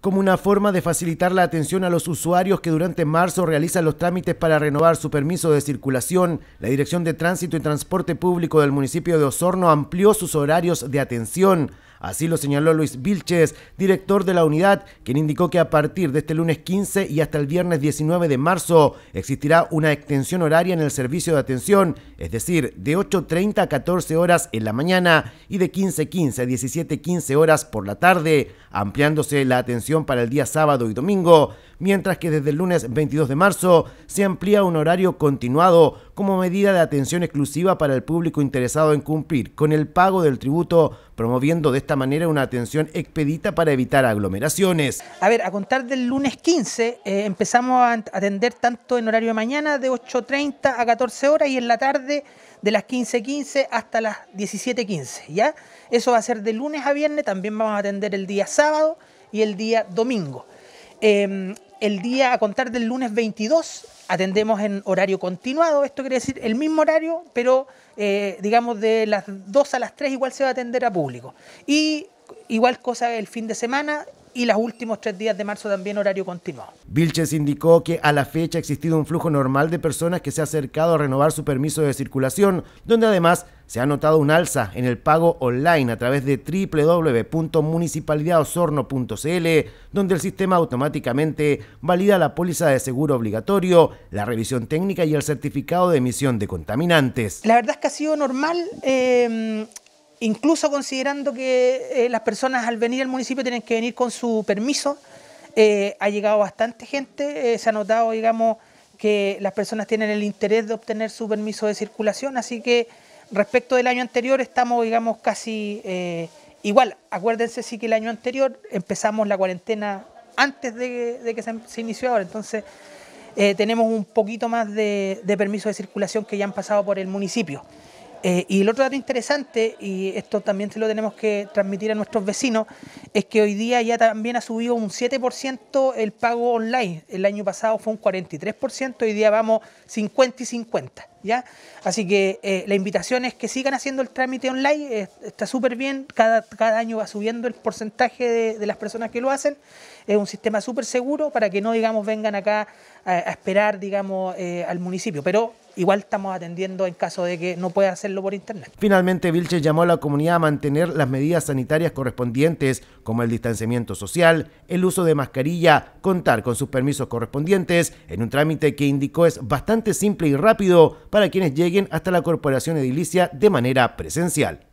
como una forma de facilitar la atención a los usuarios que durante marzo realizan los trámites para renovar su permiso de circulación, la Dirección de Tránsito y Transporte Público del municipio de Osorno amplió sus horarios de atención. Así lo señaló Luis Vilches, director de la unidad, quien indicó que a partir de este lunes 15 y hasta el viernes 19 de marzo existirá una extensión horaria en el servicio de atención, es decir, de 8.30 a 14 horas en la mañana y de 15.15 a 17.15 horas por la tarde, ampliándose la atención para el día sábado y domingo, mientras que desde el lunes 22 de marzo se amplía un horario continuado como medida de atención exclusiva para el público interesado en cumplir con el pago del tributo, promoviendo de esta manera una atención expedita para evitar aglomeraciones. A ver, a contar del lunes 15 eh, empezamos a atender tanto en horario de mañana de 8.30 a 14 horas y en la tarde de las 15.15 hasta las 17.15, ¿ya? Eso va a ser de lunes a viernes, también vamos a atender el día sábado y el día domingo. Em, el día a contar del lunes 22 atendemos en horario continuado, esto quiere decir el mismo horario, pero eh, digamos de las 2 a las 3 igual se va a atender a público. Y igual cosa el fin de semana, y los últimos tres días de marzo también horario continuado. Vilches indicó que a la fecha ha existido un flujo normal de personas que se ha acercado a renovar su permiso de circulación, donde además se ha notado un alza en el pago online a través de www.municipalidadosorno.cl, donde el sistema automáticamente valida la póliza de seguro obligatorio, la revisión técnica y el certificado de emisión de contaminantes. La verdad es que ha sido normal eh, incluso considerando que eh, las personas al venir al municipio tienen que venir con su permiso, eh, ha llegado bastante gente, eh, se ha notado, digamos, que las personas tienen el interés de obtener su permiso de circulación, así que respecto del año anterior estamos, digamos, casi igual. Acuérdense sí que el año anterior empezamos la cuarentena antes de, que se, iniciara, inició ahora, entonces tenemos un poquito más de, de permiso de circulación que ya han pasado por el municipio. Eh, y el otro dato interesante, y esto también se lo tenemos que transmitir a nuestros vecinos, es que hoy día ya también ha subido un 7% el pago online. El año pasado fue un 43%, hoy día vamos 50 y 50. ¿ya? Así que eh, la invitación es que sigan haciendo el trámite online, eh, está súper bien, cada, cada, año va subiendo el porcentaje de, las personas que lo hacen, es un sistema súper seguro para que no, digamos, vengan acá a, esperar, digamos, al municipio. Pero igual estamos atendiendo en caso de que no pueda hacerlo por Internet. Finalmente, Vilches llamó a la comunidad a mantener las medidas sanitarias correspondientes, como el distanciamiento social, el uso de mascarilla, contar con sus permisos correspondientes, en un trámite que indicó es bastante simple y rápido para quienes lleguen hasta la Corporación Edilicia de manera presencial.